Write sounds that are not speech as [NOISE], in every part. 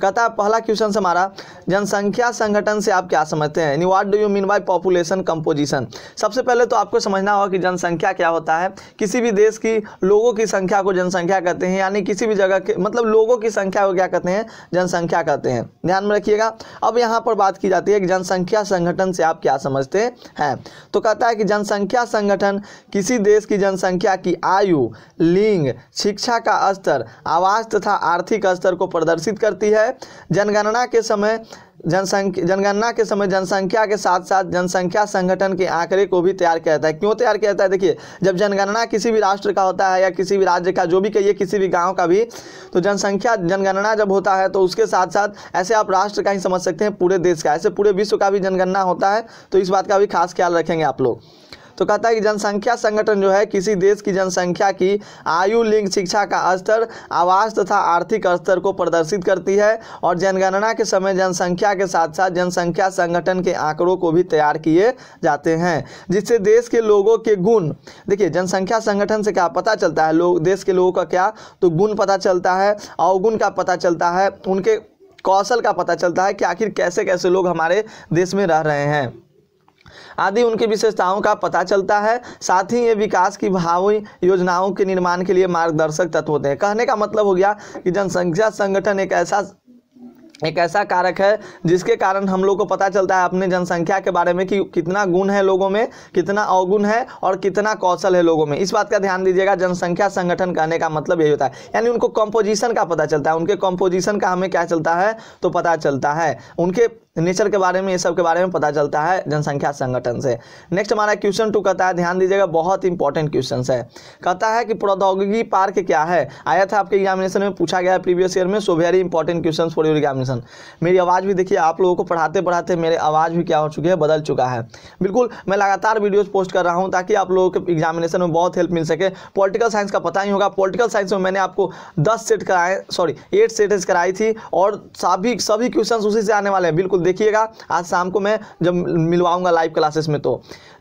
कहता है पहला क्वेश्चन से हमारा जनसंख्या संगठन से आप क्या समझते हैं यानी what do you mean by population composition सबसे पहले तो आपको समझना होगा कि जनसंख्या क्या होता है किसी भी देश की लोगों की संख्या को जनसंख्या कहते हैं यानी किसी भी जगह के मतलब लोगों की संख्या को क्या कहते हैं जनसंख्या कहते हैं ध्यान में रखिएगा अब यहाँ पर बात की जाती है कि जनसंख्या संगठन से आप क्या समझते हैं तो कहता है कि जनसंख्या संगठन किसी देश की जनसंख्या की आयु लिंग शिक्षा का स्तर आवास तथा आर्थिक स्तर को प्रदर्शित करती है है जनगणना के समय जनसंख्या जनगणना के समय जनसंख्या के साथ साथ जनसंख्या संगठन के आंकड़े को भी तैयार किया जाता है क्यों तैयार किया जाता है देखिए जब जनगणना किसी भी राष्ट्र का होता है या किसी भी राज्य का जो भी कहिए किसी भी गांव का भी तो जनसंख्या जनगणना जब होता है तो उसके साथ साथ ऐसे आप राष्ट्र का ही समझ सकते हैं पूरे देश का ऐसे पूरे विश्व का भी जनगणना होता है तो इस बात का भी खास ख्याल रखेंगे आप लोग तो कहता है कि जनसंख्या संगठन जो है किसी देश की जनसंख्या की आयु लिंग शिक्षा का स्तर आवास तथा आर्थिक स्तर को प्रदर्शित करती है और जनगणना के समय जनसंख्या के साथ साथ जनसंख्या संगठन के आंकड़ों को भी तैयार किए जाते हैं जिससे देश के लोगों के गुण देखिए जनसंख्या संगठन से क्या पता चलता है लोग देश के लोगों का क्या तो गुण पता चलता है अवगुण का पता चलता है उनके कौशल का पता चलता है कि आखिर कैसे कैसे लोग हमारे देश में रह रहे हैं आदि उनकी विशेषताओं का पता चलता है साथ ही ये विकास की भावी योजनाओं के निर्माण के लिए मार्गदर्शक तत्व होते हैं कहने का मतलब हो गया कि जनसंख्या संगठन एक ऐसा एक ऐसा कारक है जिसके कारण हम लोग को पता चलता है अपने जनसंख्या के बारे में कि कितना गुण है लोगों में कितना अवगुण है और कितना कौशल है लोगों में इस बात का ध्यान दीजिएगा जनसंख्या संगठन कहने का मतलब यही होता है यानी उनको कॉम्पोजिशन का पता चलता है उनके कॉम्पोजिशन का हमें क्या चलता है तो पता चलता है उनके नेचर के बारे में ये सब के बारे में पता चलता है जनसंख्या संगठन से नेक्स्ट हमारा क्वेश्चन टू कहता है ध्यान दीजिएगा बहुत इंपॉर्टेंट क्वेश्चन है कहता है कि प्रौद्योगिकी पार्क क्या है आया था आपके एग्जामिनेशन में पूछा गया प्रीवियस ईयर में so very important question for your examination मेरी आवाज़ भी देखिए आप लोगों को पढ़ाते पढ़ाते मेरी आवाज़ भी क्या हो चुकी है बदल चुका है बिल्कुल मैं लगातार वीडियोज़ पोस्ट कर रहा हूँ ताकि आप लोगों के एग्जामिनेशन में बहुत हेल्प मिल सके पॉलिटिकल साइंस का पता ही होगा पॉलिटिकल साइंस में मैंने आपको दस सेट कराए सॉरी एट सेट कराई थी और सभी सभी क्वेश्चन उसी से आने वाले हैं बिल्कुल देखिएगा आज शाम को मैं जब मिलवाऊंगा लाइव क्लासेस में तो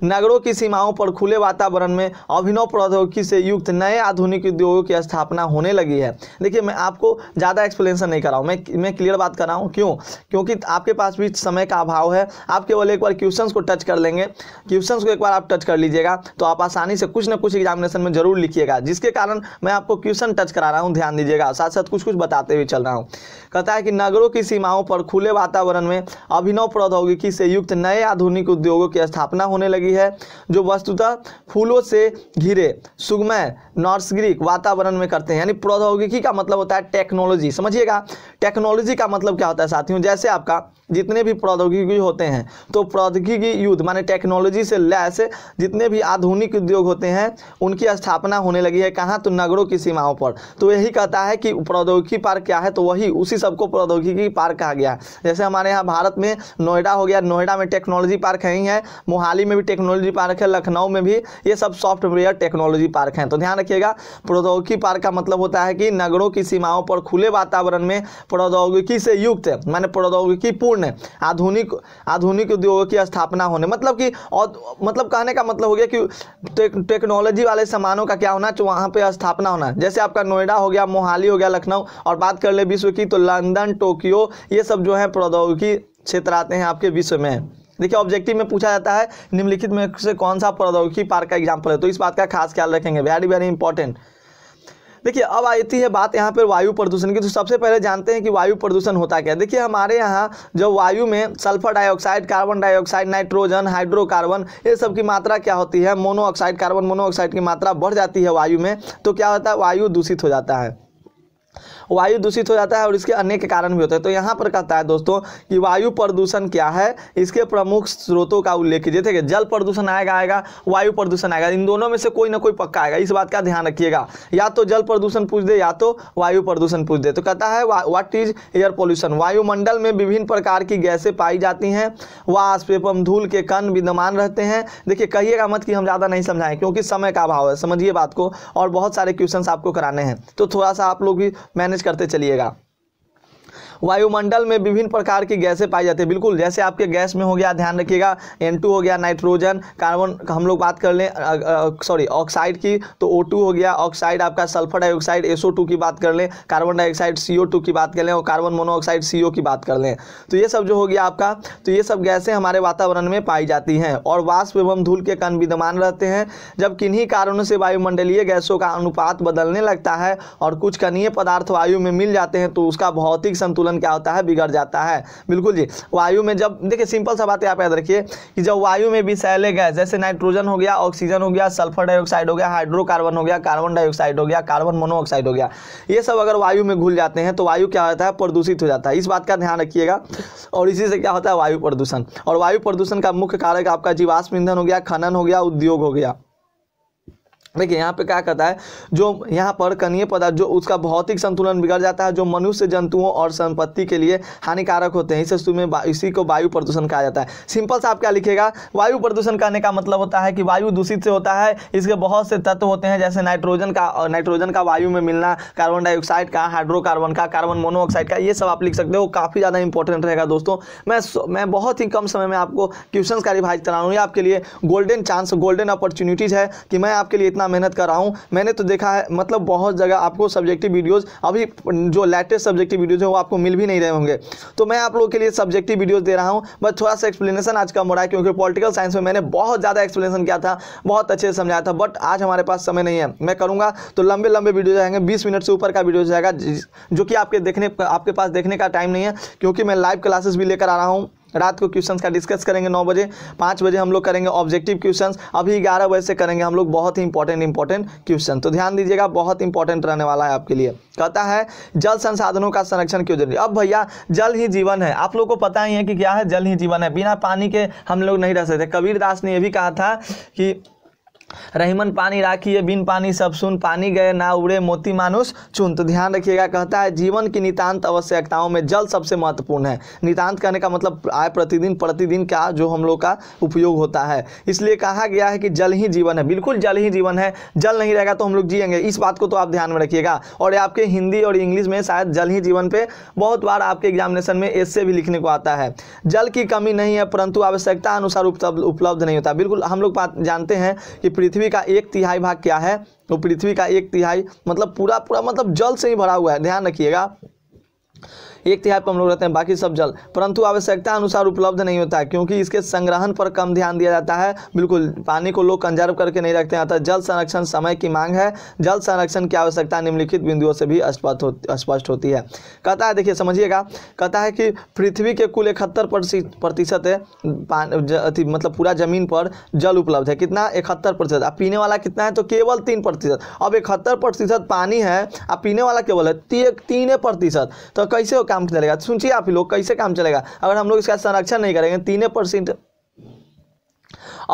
नगरों की सीमाओं पर खुले वातावरण में अभिनव प्रौद्योगिकी से युक्त नए आधुनिक उद्योगों की स्थापना होने लगी है देखिए मैं आपको ज़्यादा एक्सप्लेनेशन नहीं कर रहा हूँ मैं मैं क्लियर बात कर रहा हूँ क्यों क्योंकि आपके पास भी समय का अभाव है आप केवल एक बार क्वेश्चन को टच कर लेंगे क्वेश्चन को एक बार आप टच कर लीजिएगा तो आप आसानी से कुछ ना कुछ एग्जामिनेशन में जरूर लिखिएगा जिसके कारण मैं आपको क्वेश्चन टच करा रहा हूँ ध्यान दीजिएगा साथ साथ कुछ कुछ बताते हुए चल रहा हूँ कहता है कि नगरों की सीमाओं पर खुले वातावरण में अभिनव प्रौद्योगिकी से युक्त नए आधुनिक उद्योगों की स्थापना होने लगी है जो वस्तुतः फूलों से घिरे सुगमय नर्सग्रिक वातावरण में करते हैं यानी प्रौद्योगिकी का मतलब होता है टेक्नोलॉजी समझिएगा टेक्नोलॉजी का मतलब क्या होता है साथियों जैसे आपका जितने भी प्रौद्योगिकी होते हैं तो प्रौद्योगिकी युद्ध माने टेक्नोलॉजी से लैस जितने भी आधुनिक उद्योग होते हैं उनकी स्थापना होने लगी है कहाँ तो नगरों की सीमाओं पर तो यही कहता है कि प्रौद्योगिकी पार्क क्या है तो वही उसी सबको प्रौद्योगिकी पार्क कहा गया जैसे हमारे यहाँ भारत में नोएडा हो गया नोएडा में टेक्नोलॉजी पार्क है ही है मोहाली में भी टेक्नोलॉजी पार्क है लखनऊ में भी ये सब सॉफ्टवेयर टेक्नोलॉजी पार्क हैं तो ध्यान रखिएगा प्रौद्योगिकी पार्क का मतलब होता है कि नगरों की सीमाओं पर खुले वातावरण में प्रौद्योगिकी से युक्त माने प्रौद्योगिकी पूर्ण महत्वपूर्ण है आधुनिक आधुनिक उद्योगों की स्थापना होने मतलब कि और मतलब कहने का मतलब हो गया कि टे, टेक्नोलॉजी वाले सामानों का क्या होना चाहिए वहाँ पर स्थापना होना जैसे आपका नोएडा हो गया मोहाली हो गया लखनऊ और बात कर ले विश्व की तो लंदन टोक्यो ये सब जो है प्रौद्योगिकी क्षेत्र आते हैं आपके विश्व में देखिए ऑब्जेक्टिव में पूछा जाता है निम्नलिखित में से कौन सा प्रौद्योगिकी पार्क का एग्जाम्पल है तो इस बात का खास ख्याल रखेंगे वेरी वेरी इंपॉर्टेंट देखिए अब आती है बात यहाँ पर वायु प्रदूषण की तो सबसे पहले जानते हैं कि वायु प्रदूषण होता क्या है देखिए हमारे यहाँ जब वायु में sulphur dioxide carbon dioxide nitrogen hydrocarbon ये सब की मात्रा क्या होती है मोनोऑक्साइड कार्बन मोनोऑक्साइड की मात्रा बढ़ जाती है वायु में तो क्या होता है वायु दूषित हो जाता है वायु दूषित हो जाता है और इसके अनेक कारण भी होते हैं तो यहाँ पर कहता है दोस्तों कि वायु प्रदूषण क्या है इसके प्रमुख स्रोतों का उल्लेख कीजिए ठीक है जल प्रदूषण आएगा आएगा वायु प्रदूषण आएगा इन दोनों में से कोई ना कोई पक्का आएगा इस बात का ध्यान रखिएगा या तो जल प्रदूषण पूछ दे या तो वायु प्रदूषण पूछ दे तो कहता है व्हाट इज एयर पॉल्यूशन वायुमंडल में विभिन्न प्रकार की गैसें पाई जाती हैं वाष्प एवं धूल के कण विद्यमान रहते हैं देखिए कहिएगा मत कि हम ज़्यादा नहीं समझाएं क्योंकि समय का अभाव है समझिए बात को और बहुत सारे क्वेश्चन आपको कराने हैं तो थोड़ा सा आप लोग भी मैंने मैनेज करते चलिएगा वायुमंडल में विभिन्न प्रकार की गैसें पाई जाती है बिल्कुल जैसे आपके गैस में हो गया ध्यान रखिएगा एन हो गया नाइट्रोजन कार्बन हम लोग बात कर लें सॉरी ऑक्साइड की तो ओ हो गया ऑक्साइड आपका सल्फर डाइऑक्साइड एसओ की बात कर लें कार्बन डाइऑक्साइड सी की बात कर लें और कार्बन मोनोऑक्साइड सी की बात कर लें तो ये सब जो हो गया आपका तो ये सब गैसें हमारे वातावरण में पाई जाती हैं और वाष्प एवं धूल के कण विद्यमान रहते हैं जब किन्हीं कारणों से वायुमंडलीय गैसों का अनुपात बदलने लगता है और कुछ कनीय पदार्थ वायु में मिल जाते हैं तो उसका भौतिक संतुलन संतुलन क्या होता है बिगड़ जाता है बिल्कुल जी वायु में जब देखिए सिंपल सा बातें आप याद रखिए कि जब वायु में सैले गैस जैसे नाइट्रोजन हो गया ऑक्सीजन हो गया सल्फर डाइऑक्साइड हो गया हाइड्रोकार्बन हो गया कार्बन डाइऑक्साइड हो गया कार्बन मोनोऑक्साइड हो गया ये सब अगर वायु में घुल जाते हैं तो वायु क्या होता है प्रदूषित हो जाता है इस बात का ध्यान रखिएगा और इसी से क्या होता है वायु प्रदूषण और वायु प्रदूषण का मुख्य कारक आपका जीवाश्म ईंधन हो गया खनन हो गया उद्योग हो गया देखिए यहाँ पे क्या कहता है जो यहाँ पर कनीय पदार्थ जो उसका भौतिक संतुलन बिगड़ जाता है जो मनुष्य जंतुओं और संपत्ति के लिए हानिकारक होते हैं इसे में इसी को वायु प्रदूषण कहा जाता है सिंपल सा आप क्या लिखेगा वायु प्रदूषण कहने का मतलब होता है कि वायु दूषित से होता है इसके बहुत से तत्व होते हैं जैसे नाइट्रोजन का नाइट्रोजन का वायु में मिलना कार्बन डाइऑक्साइड का हाइड्रोकार्बन का कार्बन मोनोऑक्साइड का ये सब आप लिख सकते हो काफ़ी ज़्यादा इंपॉर्टेंट रहेगा दोस्तों मैं मैं बहुत ही कम समय में आपको क्वेश्चन का रिभाज कराऊंगी आपके लिए गोल्डन चांस गोल्डन अपॉर्चुनिटीज़ है कि मैं आपके लिए इतना इतना मेहनत कर रहा हूँ मैंने तो देखा है मतलब बहुत जगह आपको सब्जेक्टिव वीडियोस अभी जो लेटेस्ट सब्जेक्टिव वीडियोस है वो आपको मिल भी नहीं रहे होंगे तो मैं आप लोगों के लिए सब्जेक्टिव वीडियोस दे रहा हूँ बस थोड़ा सा एक्सप्लेनेशन आज कम हो रहा है क्योंकि पॉलिटिकल साइंस में मैंने बहुत ज़्यादा एक्सप्लेनेशन किया था बहुत अच्छे से समझाया था बट आज हमारे पास समय नहीं है मैं करूँगा तो लंबे लंबे वीडियो जाएंगे बीस मिनट से ऊपर का वीडियो जाएगा जो कि आपके देखने आपके पास देखने का टाइम नहीं है क्योंकि मैं लाइव क्लासेस भी लेकर आ रहा हूँ रात को क्वेश्चंस का डिस्कस करेंगे नौ बजे पाँच बजे हम लोग करेंगे ऑब्जेक्टिव क्वेश्चंस अभी ग्यारह बजे से करेंगे हम लोग बहुत ही इंपॉर्टेंट इंपॉर्टेंट क्वेश्चन तो ध्यान दीजिएगा बहुत इंपॉर्टेंट रहने वाला है आपके लिए कहता है जल संसाधनों का संरक्षण क्यों जरूरी अब भैया जल ही जीवन है आप लोग को पता ही है कि क्या है जल ही जीवन है बिना पानी के हम लोग नहीं रह सकते कबीर दास ने यह भी कहा था कि रहीमन पानी राखी है बिन पानी सब सुन पानी गए ना उड़े मोती मानुष चुन तो ध्यान रखिएगा कहता है जीवन की नितांत आवश्यकताओं में जल सबसे महत्वपूर्ण है नितांत कहने का मतलब आए प्रतिदिन प्रतिदिन का जो हम लोग का उपयोग होता है इसलिए कहा गया है कि जल ही जीवन है बिल्कुल जल ही जीवन है जल नहीं रहेगा तो हम लोग जियेंगे इस बात को तो आप ध्यान में रखिएगा और आपके हिंदी और इंग्लिश में शायद जल ही जीवन पे बहुत बार आपके एग्जामिनेशन में एस भी लिखने को आता है जल की कमी नहीं है परंतु आवश्यकता अनुसार उपलब्ध नहीं होता बिल्कुल हम लोग जानते हैं कि पृथ्वी का एक तिहाई भाग क्या है तो पृथ्वी का एक तिहाई मतलब पूरा पूरा मतलब जल से ही भरा हुआ है ध्यान रखिएगा एक तिहाई पर हम लोग रहते हैं बाकी सब जल परंतु आवश्यकता अनुसार उपलब्ध नहीं होता है क्योंकि इसके संग्रहण पर कम ध्यान दिया जाता है बिल्कुल पानी को लोग कंजर्व करके नहीं रखते हैं अतः जल संरक्षण समय की मांग है जल संरक्षण की आवश्यकता निम्नलिखित बिंदुओं से भी स्पष्ट स्पष्ट होती है कहता है देखिए समझिएगा कहता है कि पृथ्वी के कुल इकहत्तर प्रतिशत मतलब पूरा जमीन पर जल उपलब्ध है कितना इकहत्तर प्रतिशत अब पीने वाला कितना है तो केवल तीन प्रतिशत अब इकहत्तर प्रतिशत पानी है अब पीने वाला केवल है तीन प्रतिशत तो कैसे होगा काम चलेगा तो सुनिए आप लोग कैसे काम चलेगा अगर हम लोग इसका संरक्षण नहीं करेंगे तीन परसेंट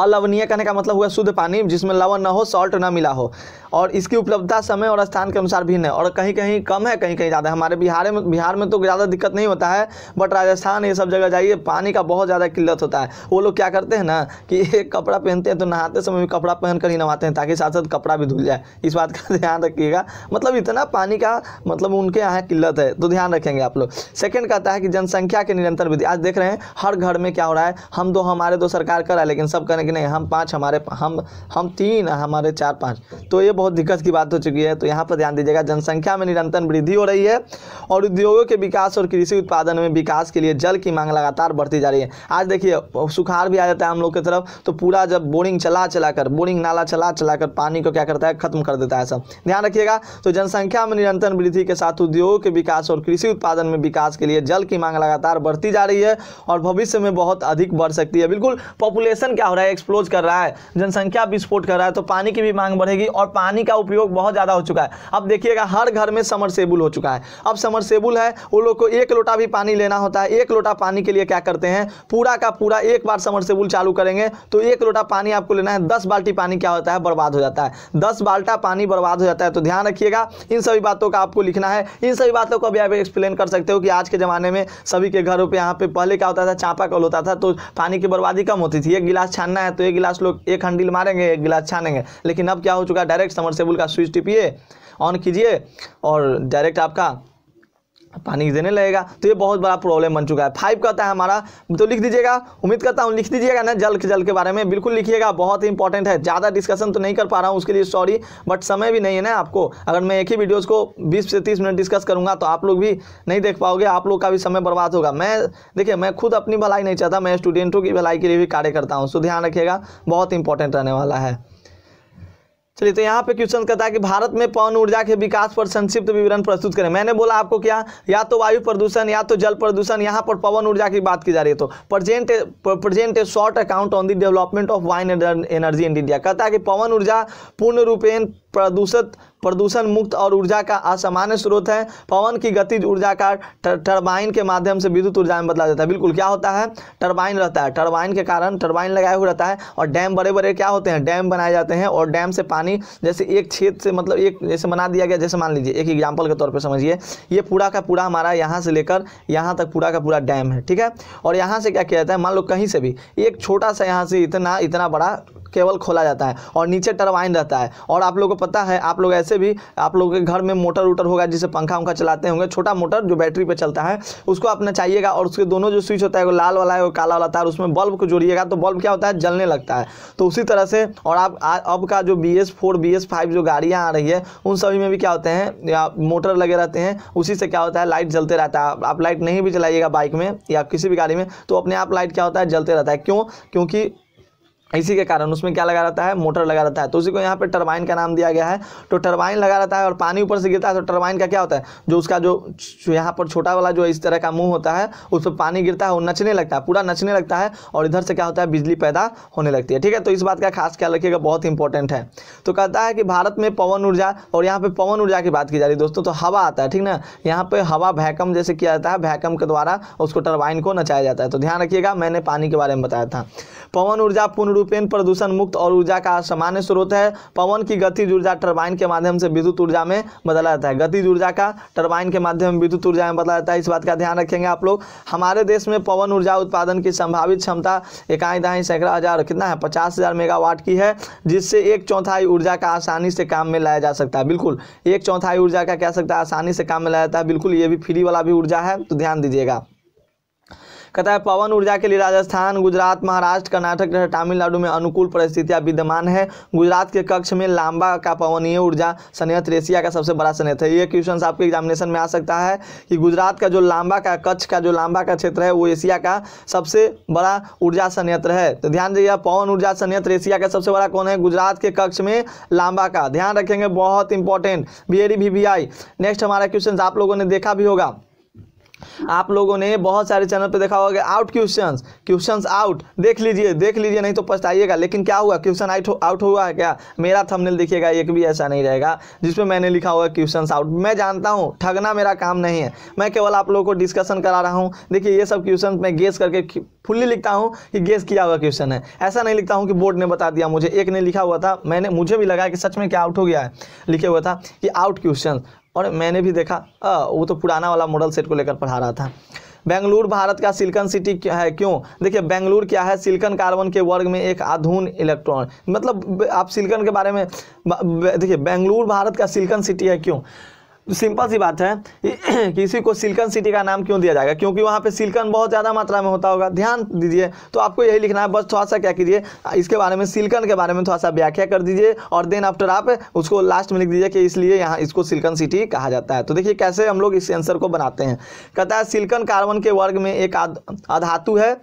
अलवनीय कहने का मतलब हुआ शुद्ध पानी जिसमें लवण ना हो सॉल्ट ना मिला हो और इसकी उपलब्धता समय और स्थान के अनुसार भिन्न है और कहीं कहीं कम है कहीं कहीं ज़्यादा हमारे बिहार में बिहार में तो ज़्यादा दिक्कत नहीं होता है बट राजस्थान ये सब जगह जाइए पानी का बहुत ज़्यादा किल्लत होता है वो लोग क्या करते हैं ना कि एक कपड़ा पहनते हैं तो नहाते समय भी कपड़ा पहन कर ही नहाते हैं ताकि साथ साथ कपड़ा भी धुल जाए इस बात का ध्यान रखिएगा मतलब इतना पानी का मतलब उनके यहाँ किल्लत है तो ध्यान रखेंगे आप लोग सेकेंड कहता है कि जनसंख्या के निरंतर वृद्धि आज देख रहे हैं हर घर में क्या हो रहा है हम दो हमारे दो सरकार कर रहा है लेकिन सब करें कि नहीं हम पाँच हमारे हम हम तीन हमारे चार पाँच तो ये बहुत दिक्कत की बात हो चुकी है तो यहाँ पर ध्यान दीजिएगा जनसंख्या में निरंतर वृद्धि हो रही है और उद्योगों के विकास और कृषि उत्पादन में विकास के लिए जल की मांग लगातार बढ़ती जा रही है आज देखिए सुखाड़ भी आ जाता है हम लोग की तरफ तो पूरा जब बोरिंग चला चला कर बोरिंग नाला चला चला कर पानी को क्या करता है खत्म कर देता है सब ध्यान रखिएगा तो जनसंख्या में निरंतर वृद्धि के साथ उद्योगों के विकास और कृषि उत्पादन में विकास के लिए जल की मांग लगातार बढ़ती जा रही है और भविष्य में बहुत अधिक बढ़ सकती है बिल्कुल पॉपुलेशन क्या हो रहा है एक्सप्लोज कर रहा है जनसंख्या विस्फोट कर रहा है तो पानी की भी मांग बढ़ेगी और पानी पानी का उपयोग बहुत ज़्यादा हो चुका है अब देखिएगा हर घर में समरसेबुल हो चुका है अब समरसेबुल है वो लोग को एक लोटा भी पानी लेना होता है एक लोटा पानी के लिए क्या करते हैं पूरा का पूरा एक बार समरसेबुल चालू करेंगे तो एक लोटा पानी आपको लेना है दस बाल्टी पानी क्या होता है बर्बाद हो जाता है दस बाल्टा पानी बर्बाद हो जाता है तो ध्यान रखिएगा इन सभी बातों का आपको लिखना है इन सभी बातों को अभी आप एक्सप्लेन कर सकते हो कि आज के ज़माने में सभी के घरों पर यहाँ पे पहले क्या होता था चापा कल होता था तो पानी की बर्बादी कम होती थी एक गिलास छानना है तो एक गिलास लोग एक हंडिल मारेंगे एक गिलास छानेंगे लेकिन अब क्या हो चुका है डायरेक्ट समरसेबुल का स्विच टिपिए ऑन कीजिए और डायरेक्ट आपका पानी देने लगेगा तो ये बहुत बड़ा प्रॉब्लम बन चुका है फाइव कहता है हमारा तो लिख दीजिएगा उम्मीद करता हूँ लिख दीजिएगा ना जल के जल के बारे में बिल्कुल लिखिएगा बहुत ही इंपॉर्टेंट है ज़्यादा डिस्कशन तो नहीं कर पा रहा हूँ उसके लिए सॉरी बट समय भी नहीं है ना आपको अगर मैं एक ही वीडियोज़ को बीस से तीस मिनट डिस्कस करूँगा तो आप लोग भी नहीं देख पाओगे आप लोग का भी समय बर्बाद होगा मैं देखिए मैं खुद अपनी भलाई नहीं चाहता मैं स्टूडेंटों की भलाई के लिए भी कार्य करता हूँ सो ध्यान रखिएगा बहुत इंपॉर्टेंट रहने वाला है चलिए तो यहाँ पे क्वेश्चन कहता है कि भारत में पवन ऊर्जा के विकास पर संक्षिप्त विवरण प्रस्तुत करें मैंने बोला आपको क्या या तो वायु प्रदूषण या तो जल प्रदूषण यहाँ पर पवन ऊर्जा की बात की जा रही है तो present present a short account on the development of wind energy in India कहता है कि पवन ऊर्जा पूर्ण रूपेण प्रदूषित प्रदूषण मुक्त और ऊर्जा का असामान्य स्रोत है पवन की गति ऊर्जा का टर्बाइन के माध्यम से विद्युत ऊर्जा में बदला जाता है बिल्कुल क्या होता है टर्बाइन रहता है टर्बाइन के कारण टर्बाइन लगाया हुआ रहता है और डैम बड़े बड़े क्या होते हैं डैम बनाए जाते हैं और डैम से पानी जैसे एक क्षेत्र से मतलब एक जैसे बना दिया गया जैसे मान लीजिए एक एग्जाम्पल के तौर पर समझिए ये पूरा का पूरा हमारा यहाँ से लेकर यहाँ तक पूरा का पूरा डैम है ठीक है और यहाँ से क्या किया जाता है मान लो कहीं से भी एक छोटा सा यहाँ से इतना इतना बड़ा केवल खोला जाता है और नीचे टरबाइन रहता है और आप लोग को पता है आप लोग ऐसे भी आप लोगों के घर में मोटर वोटर होगा जिसे पंखा वंखा चलाते होंगे छोटा मोटर जो बैटरी पर चलता है उसको अपना चाहिएगा और उसके दोनों जो स्विच होता है वो लाल वाला है वो काला वाला तार उसमें बल्ब को जोड़िएगा तो बल्ब क्या होता है जलने लगता है तो उसी तरह से और आप अब का जो B S four B S five जो गाड़ियाँ आ रही है उन सभी में भी क्या होते हैं या मोटर लगे रहते हैं उसी से क्या होता है लाइट जलते रहता है आप लाइट नहीं भी चलाइएगा बाइक में या किसी भी गाड़ी में तो अपने आप लाइट क्या होता है जलते रहता है क्यों क्योंकि इसी के कारण उसमें क्या लगा रहता है मोटर लगा रहता है तो उसी को यहाँ पे टरबाइन का नाम दिया गया है तो टरबाइन लगा रहता है और पानी ऊपर से गिरता है तो टरबाइन का क्या होता है जो उसका जो यहाँ पर छोटा वाला जो इस तरह का मुंह होता है उस पर पानी गिरता है वो नचने लगता है पूरा नचने लगता है और इधर से क्या होता है बिजली पैदा होने लगती है ठीक है तो इस बात का खास ख्याल रखिएगा बहुत इंपॉर्टेंट है तो कहता है कि भारत में पवन ऊर्जा और यहाँ पर पवन ऊर्जा की बात की जा रही है दोस्तों तो हवा आता है ठीक ना यहाँ पर हवा भैकम जैसे किया जाता है भैकम के द्वारा उसको टर्बाइन को नचाया जाता है तो ध्यान रखिएगा मैंने पानी के बारे में बताया था पवन ऊर्जा पूर्ण रूपेण प्रदूषण मुक्त और ऊर्जा का सामान्य स्रोत है पवन की गतिज ऊर्जा टर्बाइन के माध्यम से विद्युत ऊर्जा में बदला जाता है गतिज ऊर्जा का टर्बाइन के माध्यम से विद्युत ऊर्जा में बदला जाता है इस बात का ध्यान रखेंगे आप लोग हमारे देश में पवन ऊर्जा उत्पादन की संभावित क्षमता इकाई दहाई सैकड़ा हज़ार कितना है पचास हज़ार मेगावाट की है जिससे एक चौथाई ऊर्जा का आसानी से काम में लाया जा सकता है बिल्कुल एक चौथाई ऊर्जा का क्या सकता है आसानी से काम में लाया जाता है बिल्कुल ये भी फ्री वाला भी ऊर्जा है तो ध्यान दीजिएगा कहता है पवन ऊर्जा के लिए राजस्थान गुजरात महाराष्ट्र कर्नाटक तथा तमिलनाडु में अनुकूल परिस्थितियाँ विद्यमान है गुजरात के कक्ष में लांबा का पवनीय ऊर्जा संयंत्र एशिया का सबसे बड़ा संयंत्र है ये क्वेश्चन आपके एग्जामिनेशन में आ सकता है कि गुजरात का जो लांबा का कक्ष का जो लांबा का क्षेत्र है वो एशिया का सबसे बड़ा ऊर्जा संयंत्र है तो ध्यान दीजिए पवन ऊर्जा संयंत्र एशिया का सबसे बड़ा कौन है गुजरात के कक्ष में लांबा का ध्यान रखेंगे बहुत इंपॉर्टेंट बी एडी नेक्स्ट हमारा क्वेश्चन आप लोगों ने देखा भी होगा आप लोगों ने बहुत सारे चैनल पे देखा होगा आउट क्वेश्चन क्वेश्चन आउट देख लीजिए देख लीजिए नहीं तो पछताइएगा लेकिन क्या हुआ क्वेश्चन आउट आउट हुआ है क्या मेरा थंबनेल देखिएगा एक भी ऐसा नहीं रहेगा जिसमें मैंने लिखा हुआ क्वेश्चन आउट मैं जानता हूँ ठगना मेरा काम नहीं है मैं केवल आप लोगों को डिस्कशन करा रहा हूँ देखिए ये सब क्वेश्चन मैं गेस करके फुल्ली लिखता हूँ कि गेस किया हुआ क्वेश्चन है ऐसा नहीं लिखता हूँ कि बोर्ड ने बता दिया मुझे एक ने लिखा हुआ था मैंने मुझे भी लगा कि सच में क्या आउट हो गया है लिखे हुआ था कि आउट क्वेश्चन और मैंने भी देखा आ, वो तो पुराना वाला मॉडल सेट को लेकर पढ़ा रहा था बेंगलुरु भारत का सिल्कन सिटी क्या है क्यों देखिए बेंगलुरु क्या है सिल्कन कार्बन के वर्ग में एक आधुन इलेक्ट्रॉन मतलब आप सिल्कन के बारे में देखिए बेंगलुरु भारत का सिल्कन सिटी है क्यों सिंपल सी बात है [CLEARS THROAT] कि इसी को सिल्कन सिटी का नाम क्यों दिया जाएगा क्योंकि वहाँ पे सिल्कन बहुत ज़्यादा मात्रा में होता होगा ध्यान दीजिए तो आपको यही लिखना है बस थोड़ा सा क्या कीजिए इसके बारे में सिल्कन के बारे में थोड़ा सा व्याख्या कर दीजिए और देन आफ्टर आप उसको लास्ट में लिख दीजिए कि इसलिए यहाँ इसको सिल्कन सिटी कहा जाता है तो देखिए कैसे हम लोग इस आंसर को बनाते हैं कहता है सिल्कन कार्बन के वर्ग में एक अधातु है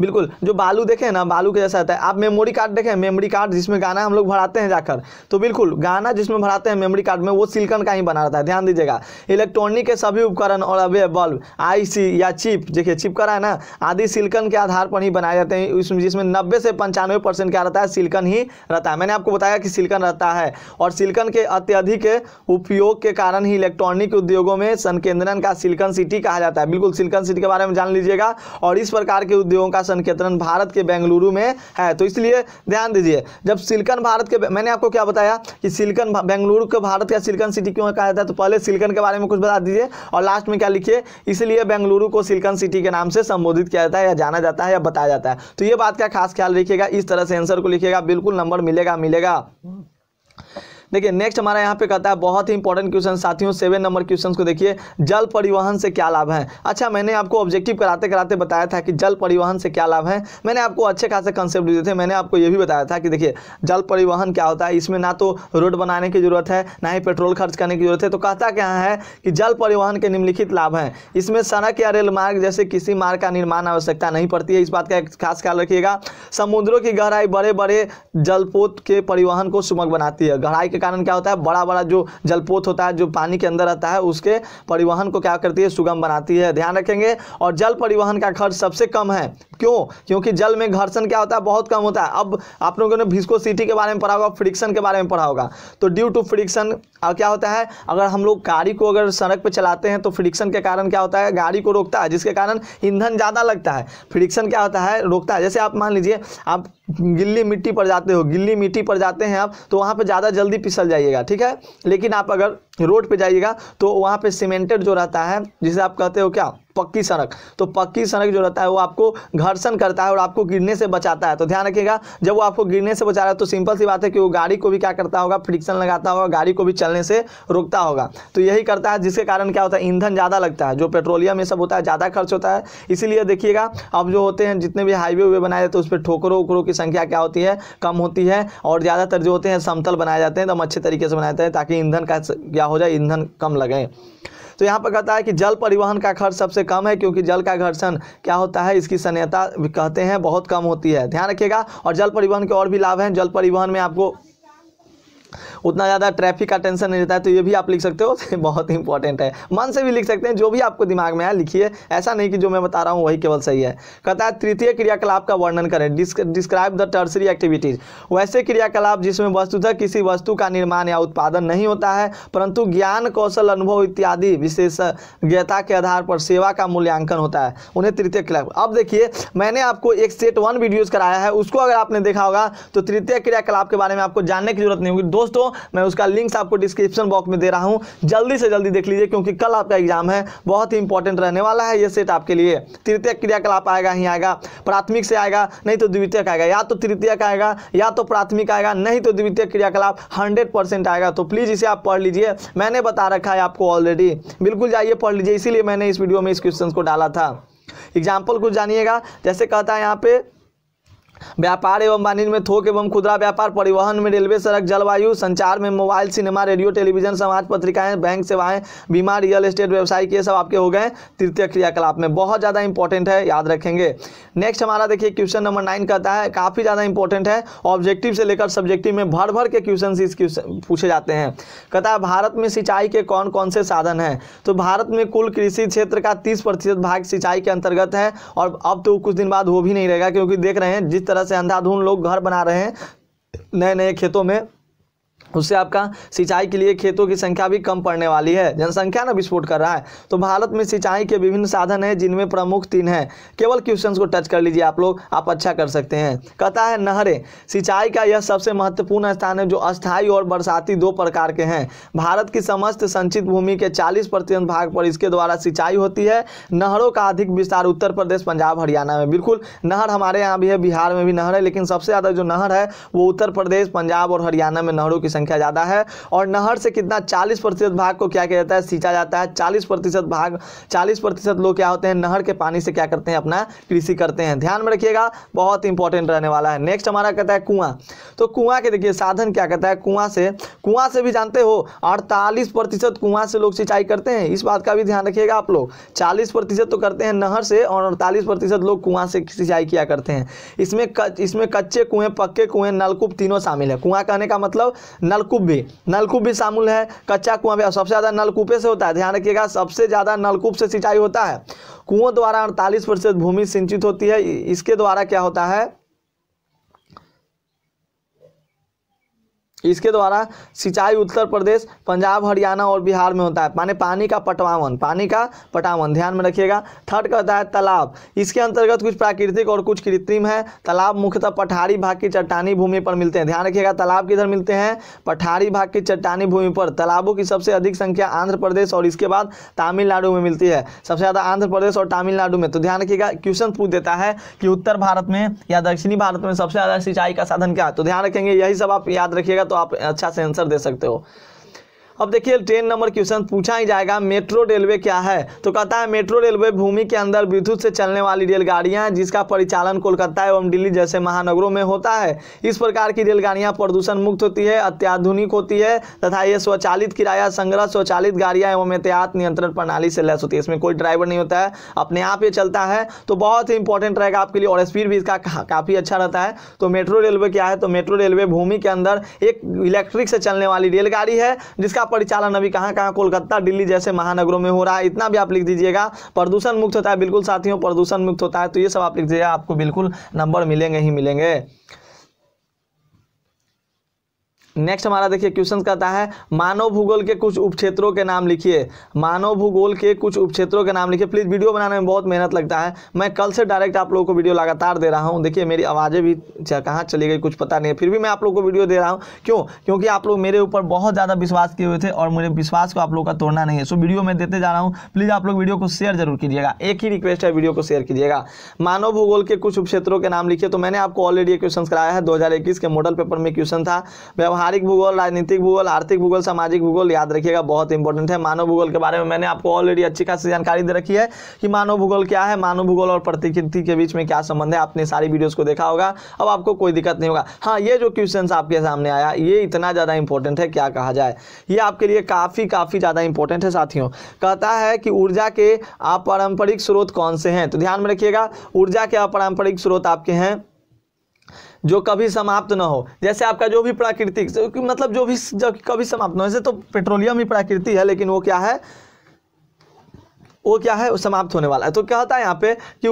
बिल्कुल जो बालू देखें ना बालू के जैसा आता है आप मेमोरी कार्ड देखें मेमोरी कार्ड जिसमें गाना हम लोग भराते हैं जाकर तो बिल्कुल गाना जिसमें भराते हैं मेमोरी कार्ड में वो सिल्कन का ही बना रहता है ध्यान दीजिएगा इलेक्ट्रॉनिक के सभी उपकरण और अवे बल्ब आई या चिप देखिए चिप करा है ना आदि सिल्कन के आधार पर ही बनाए जाते हैं जिसमें नब्बे से पंचानवे परसेंट क्या रहता है सिल्कन ही रहता है मैंने आपको बताया कि सिल्कन रहता है और सिल्कन के अत्यधिक उपयोग के कारण ही इलेक्ट्रॉनिक उद्योगों में संकेंद्रन का सिल्कन सिटी कहा जाता है बिल्कुल सिल्कन सिटी के बारे में जान लीजिएगा और इस प्रकार के उद्योगों का का संकेतन भारत के बेंगलुरु में है तो इसलिए ध्यान दीजिए जब सिल्कन भारत के मैंने आपको क्या बताया कि सिल्कन बेंगलुरु को भारत का सिल्कन सिटी क्यों कहा जाता है तो पहले सिल्कन के बारे में कुछ बता दीजिए और लास्ट में क्या लिखिए इसलिए बेंगलुरु को सिल्कन सिटी के नाम से संबोधित किया जाता है या जाना जाता है या बताया जाता है तो ये बात का खास ख्याल रखिएगा इस तरह से आंसर को लिखिएगा बिल्कुल नंबर मिलेगा मिलेगा देखिए नेक्स्ट हमारा यहाँ पे कहता है बहुत ही इंपॉर्टेंट क्वेश्चन साथियों सेवन नंबर क्वेश्चन को देखिए जल परिवहन से क्या लाभ है अच्छा मैंने आपको ऑब्जेक्टिव कराते कराते बताया था कि जल परिवहन से क्या लाभ है मैंने आपको अच्छे खासे कंसेप्ट दिए थे मैंने आपको ये भी बताया था कि देखिए जल परिवहन क्या होता है इसमें ना तो रोड बनाने की जरूरत है ना ही पेट्रोल खर्च करने की जरूरत है तो कहता क्या है कि जल परिवहन के निम्नलिखित लाभ हैं इसमें सड़क या रेल मार्ग जैसे किसी मार्ग का निर्माण आवश्यकता नहीं पड़ती है इस बात का एक खास ख्याल रखिएगा समुद्रों की गहराई बड़े बड़े जलपोत के परिवहन को सुमक बनाती है गहराई के कारण क्या होता है बड़ा बड़ा जो जलपोत होता है जो पानी के अंदर रहता है उसके परिवहन को क्या करती है सुगम बनाती है ध्यान रखेंगे और जल परिवहन का खर्च सबसे कम है क्यों क्योंकि जल में घर्षण क्या होता है बहुत कम होता है अब आप लोगों ने विस्कोसिटी के बारे में पढ़ा होगा फ्रिक्शन के बारे में पढ़ा होगा तो ड्यू टू फ्रिक्शन क्या होता है अगर हम लोग गाड़ी को अगर सड़क पर चलाते हैं तो फ्रिक्शन के कारण क्या होता है गाड़ी को रोकता है जिसके कारण ईंधन ज़्यादा लगता है फ्रिक्शन क्या होता है रोकता है जैसे आप मान लीजिए आप गिल्ली मिट्टी पर जाते हो गिल्ली मिट्टी पर जाते हैं आप तो वहाँ पर ज़्यादा जल्दी पिसल जाइएगा ठीक है लेकिन आप अगर रोड पे जाइएगा तो वहाँ पे सीमेंटेड जो रहता है जिसे आप कहते हो क्या पक्की सड़क तो पक्की सड़क जो रहता है वो आपको घर्षण करता है और आपको गिरने से बचाता है तो ध्यान रखिएगा जब वो आपको गिरने से बचा रहा है तो सिंपल सी बात है कि वो गाड़ी को भी क्या करता होगा फ्रिक्शन लगाता होगा गाड़ी को भी चलने से रोकता होगा तो यही करता है जिसके कारण क्या होता है ईंधन ज़्यादा लगता है जो पेट्रोलियम ये सब होता है ज़्यादा खर्च होता है इसीलिए देखिएगा अब जो होते हैं जितने भी हाईवे वे बनाए जाते हैं उस पर ठोकरों उकरों की संख्या क्या होती है कम होती है और ज़्यादातर जो होते हैं समतल बनाए जाते हैं एकदम तो अच्छे तरीके से बनाए जाते हैं ताकि ईंधन का क्या हो जाए ईंधन कम लगे तो यहाँ पर कहता है कि जल परिवहन का खर्च सबसे कम है क्योंकि जल का घर्षण क्या होता है इसकी सन्यता कहते हैं बहुत कम होती है ध्यान रखिएगा और जल परिवहन के और भी लाभ हैं जल परिवहन में आपको उतना ज़्यादा ट्रैफिक का टेंशन नहीं रहता है तो ये भी आप लिख सकते हो [LAUGHS] बहुत इंपॉर्टेंट है मन से भी लिख सकते हैं जो भी आपको दिमाग में आया लिखिए ऐसा नहीं कि जो मैं बता रहा हूँ वही केवल सही है कहता है तृतीय क्रियाकलाप का वर्णन करें डिस्क्राइब द टर्सरी एक्टिविटीज़ वैसे क्रियाकलाप जिसमें वस्तुतः किसी वस्तु का निर्माण या उत्पादन नहीं होता है परंतु ज्ञान कौशल अनुभव इत्यादि विशेषज्ञता के आधार पर सेवा का मूल्यांकन होता है उन्हें तृतीय क्रियाकलाप अब देखिए मैंने आपको एक सेट वन वीडियोज़ कराया है उसको अगर आपने देखा होगा तो तृतीय क्रियाकलाप के बारे में आपको जानने की जरूरत नहीं होगी दो दोस्तों मैं उसका लिंक्स आपको डिस्क्रिप्शन बॉक्स में दे रहा हूँ जल्दी से जल्दी देख लीजिए क्योंकि कल आपका एग्जाम है बहुत ही इंपॉर्टेंट रहने वाला है ये सेट आपके लिए तृतीय क्रियाकलाप आएगा ही आएगा प्राथमिक से आएगा नहीं तो द्वितीय आएगा या तो तृतीय आएगा या तो प्राथमिक आएगा नहीं तो द्वितीय क्रियाकलाप हंड्रेड आएगा तो प्लीज़ इसे आप पढ़ लीजिए मैंने बता रखा है आपको ऑलरेडी बिल्कुल जाइए पढ़ लीजिए इसीलिए मैंने इस वीडियो में इस क्वेश्चन को डाला था एग्जाम्पल कुछ जानिएगा जैसे कहता है यहाँ पे व्यापार एवं वाणिज्य में थोक एवं खुदरा व्यापार परिवहन में रेलवे सड़क जलवायु संचार में मोबाइल सिनेमा रेडियो टेलीविजन समाज पत्रिकाएं बैंक सेवाएं बीमा रियल एस्टेट व्यवसाय ये सब आपके हो गए तृतीय क्रियाकलाप में बहुत ज़्यादा इंपॉर्टेंट है याद रखेंगे नेक्स्ट हमारा देखिए क्वेश्चन नंबर नाइन कहता है काफ़ी ज़्यादा इंपॉर्टेंट है ऑब्जेक्टिव से लेकर सब्जेक्टिव में भर भर के क्वेश्चन इस पूछे जाते हैं कहता है भारत में सिंचाई के कौन कौन से साधन हैं तो भारत में कुल कृषि क्षेत्र का तीस भाग सिंचाई के अंतर्गत है और अब तो कुछ दिन बाद वो भी नहीं रहेगा क्योंकि देख रहे हैं जिस तरह से अंधाधुंध लोग घर बना रहे हैं नए नए खेतों में उससे आपका सिंचाई के लिए खेतों की संख्या भी कम पड़ने वाली है जनसंख्या ना विस्फोट कर रहा है तो भारत में सिंचाई के विभिन्न साधन हैं जिनमें प्रमुख तीन हैं केवल क्वेश्चंस को टच कर लीजिए आप लोग आप अच्छा कर सकते हैं कहता है नहरें सिंचाई का यह सबसे महत्वपूर्ण स्थान है जो अस्थायी और बरसाती दो प्रकार के हैं भारत की समस्त संचित भूमि के चालीस भाग पर इसके द्वारा सिंचाई होती है नहरों का अधिक विस्तार उत्तर प्रदेश पंजाब हरियाणा में बिल्कुल नहर हमारे यहाँ भी है बिहार में भी नहर है लेकिन सबसे ज़्यादा जो नहर है वो उत्तर प्रदेश पंजाब और हरियाणा में नहरों की संख्या ज़्यादा है और नहर से कितना चालीस प्रतिशत भाग को क्या किया जाता है सींचा जाता है चालीस प्रतिशत भाग चालीस प्रतिशत लोग क्या होते हैं नहर के पानी से क्या करते हैं अपना कृषि करते हैं ध्यान में रखिएगा बहुत इंपॉर्टेंट रहने वाला है नेक्स्ट हमारा कहता है कुआं तो कुआं के देखिए साधन क्या कहता है कुआं से कुआं से भी जानते हो अड़तालीस प्रतिशत कुआं से लोग सिंचाई करते हैं इस बात का भी ध्यान रखिएगा आप लोग चालीस प्रतिशत तो करते हैं नहर से और अड़तालीस प्रतिशत लोग कुआं से सिंचाई किया करते हैं इसमें इसमें कच्चे कुएं पक्के कुएं नलकूप तीनों शामिल है कुआं कहने का मतलब न नलकूप भी नलकूप भी शामिल है कच्चा कुआं भी सबसे ज़्यादा नलकूपे से होता है ध्यान रखिएगा सबसे ज़्यादा नलकूप से सिंचाई होता है कुओं द्वारा अड़तालीस प्रतिशत भूमि सिंचित होती है इसके द्वारा क्या होता है इसके द्वारा सिंचाई उत्तर प्रदेश पंजाब हरियाणा और बिहार में होता है माने पानी का पटवावन पानी का पटावन ध्यान में रखिएगा थर्ड कहता है तालाब इसके अंतर्गत कुछ प्राकृतिक और कुछ कृत्रिम है तालाब मुख्यतः पठारी भाग की चट्टानी भूमि पर मिलते हैं ध्यान रखिएगा तालाब किधर मिलते हैं पठारी भाग की चट्टानी भूमि पर तालाबों की सबसे अधिक संख्या आंध्र प्रदेश और इसके बाद तमिलनाडु में मिलती है सबसे ज़्यादा आंध्र प्रदेश और तमिलनाडु में तो ध्यान रखिएगा क्वेश्चन पूछ देता है कि उत्तर भारत में या दक्षिणी भारत में सबसे ज़्यादा सिंचाई का साधन क्या है तो ध्यान रखेंगे यही सब आप याद रखिएगा तो तो आप अच्छा से आंसर दे सकते हो अब देखिए टेन नंबर क्वेश्चन पूछा ही जाएगा मेट्रो रेलवे क्या है तो कहता है मेट्रो रेलवे भूमि के अंदर विद्युत से चलने वाली रेलगाड़ियाँ जिसका परिचालन कोलकाता एवं दिल्ली जैसे महानगरों में होता है इस प्रकार की रेलगाड़ियाँ प्रदूषण मुक्त होती है अत्याधुनिक होती है तथा ये स्वचालित किराया संग्रह स्वचालित गाड़ियाँ एवं एहतियात नियंत्रण प्रणाली से लैस होती है इसमें कोई ड्राइवर नहीं होता है अपने आप ये चलता है तो बहुत ही इंपॉर्टेंट रहेगा आपके लिए और स्पीड भी इसका काफ़ी अच्छा रहता है तो मेट्रो रेलवे क्या है तो मेट्रो रेलवे भूमि के अंदर एक इलेक्ट्रिक से चलने वाली रेलगाड़ी है जिसका का परिचालन अभी कहाँ कहाँ कोलकाता दिल्ली जैसे महानगरों में हो रहा है इतना भी आप लिख दीजिएगा प्रदूषण मुक्त होता है बिल्कुल साथियों प्रदूषण मुक्त होता है तो ये सब आप लिख दीजिएगा आपको बिल्कुल नंबर मिलेंगे ही मिलेंगे नेक्स्ट हमारा देखिए क्वेश्चन कहता है मानव भूगोल के कुछ उपक्षेत्रों के नाम लिखिए मानव भूगोल के कुछ उपक्षेत्रों के नाम लिखिए प्लीज़ वीडियो बनाने में बहुत मेहनत लगता है मैं कल से डायरेक्ट आप लोगों को वीडियो लगातार दे रहा हूं देखिए मेरी आवाज़ें भी कहाँ चली गई कुछ पता नहीं है फिर भी मैं आप लोग को वीडियो दे रहा हूँ क्यों क्योंकि आप लोग मेरे ऊपर बहुत ज़्यादा विश्वास किए हुए थे और मुझे विश्वास को आप लोग का तोड़ना नहीं है सो वीडियो मैं देते जा रहा हूँ प्लीज़ आप लोग वीडियो को शेयर जरूर कीजिएगा एक ही रिक्वेस्ट है वीडियो को शेयर कीजिएगा मानव भूगोल के कुछ उपक्षेत्रों के नाम लिखिए तो मैंने आपको ऑलरेडी क्वेश्चन कराया है दो के मॉडल पेपर में क्वेश्चन था व्यवहार व्यवहारिक भूगोल राजनीतिक भूगोल आर्थिक भूगोल सामाजिक भूगोल याद रखिएगा बहुत इंपॉर्टेंट है मानव भूगोल के बारे में मैंने आपको ऑलरेडी अच्छी खासी जानकारी दे रखी है कि मानव भूगोल क्या है मानव भूगोल और प्रतिकृति के बीच में क्या संबंध है आपने सारी वीडियोज़ को देखा होगा अब आपको कोई दिक्कत नहीं होगा हाँ ये जो क्वेश्चन आपके सामने आया ये इतना ज़्यादा इंपॉर्टेंट है क्या कहा जाए ये आपके लिए काफ़ी काफ़ी ज़्यादा इंपॉर्टेंट है साथियों कहता है कि ऊर्जा के अपारंपरिक स्रोत कौन से हैं तो ध्यान में रखिएगा ऊर्जा के अपारंपरिक स्रोत आपके हैं जो कभी समाप्त ना हो जैसे आपका जो भी प्राकृतिक मतलब जो भी जो कभी समाप्त ना हो जैसे तो पेट्रोलियम ही प्राकृतिक है लेकिन वो क्या है वो क्या है समाप्त होने वाला है तो क्या होता है यहाँ पे कि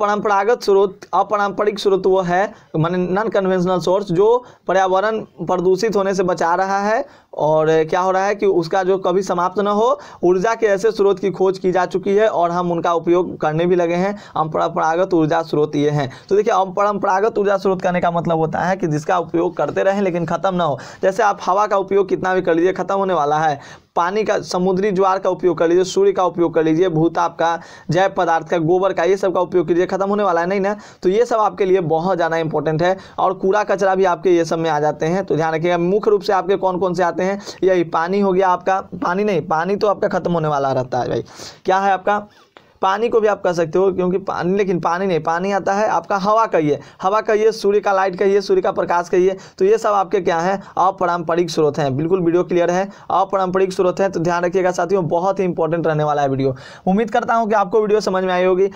परंपरागत स्रोत अपारंपरिक स्रोत वो है माने नॉन कन्वेंशनल सोर्स जो पर्यावरण प्रदूषित होने से बचा रहा है और क्या हो रहा है कि उसका जो कभी समाप्त न हो ऊर्जा के ऐसे स्रोत की खोज की जा चुकी है और हम उनका उपयोग करने भी लगे हैं अपरंपरागत ऊर्जा स्रोत ये हैं तो देखिए अपरंपरागत ऊर्जा स्रोत करने का मतलब होता है कि जिसका उपयोग करते रहें लेकिन ख़त्म ना हो जैसे आप हवा का उपयोग कितना भी कर लीजिए ख़त्म होने वाला है पानी का समुद्री ज्वार का उपयोग कर लीजिए सूर्य का उपयोग कर लीजिए भूताप का जैव पदार्थ का गोबर का ये सब का उपयोग कीजिए खत्म होने वाला है नहीं ना तो ये सब आपके लिए बहुत ज़्यादा इंपॉर्टेंट है और कूड़ा कचरा भी आपके ये सब में आ जाते हैं तो ध्यान रखिएगा मुख्य रूप से आपके कौन कौन से आते हैं सकते हैं यही पानी हो गया आपका पानी नहीं पानी तो आपका ख़त्म होने वाला रहता है भाई क्या है आपका पानी को भी आप कह सकते हो क्योंकि पानी लेकिन पानी नहीं पानी आता है आपका हवा कहिए हवा कहिए सूर्य का लाइट कहिए सूर्य का प्रकाश कहिए तो ये सब आपके क्या है अपारंपरिक स्रोत हैं बिल्कुल वीडियो क्लियर है अपारंपरिक स्रोत हैं तो ध्यान रखिएगा साथियों बहुत ही इंपॉर्टेंट रहने वाला है वीडियो उम्मीद करता हूँ कि आपको वीडियो समझ में आई होगी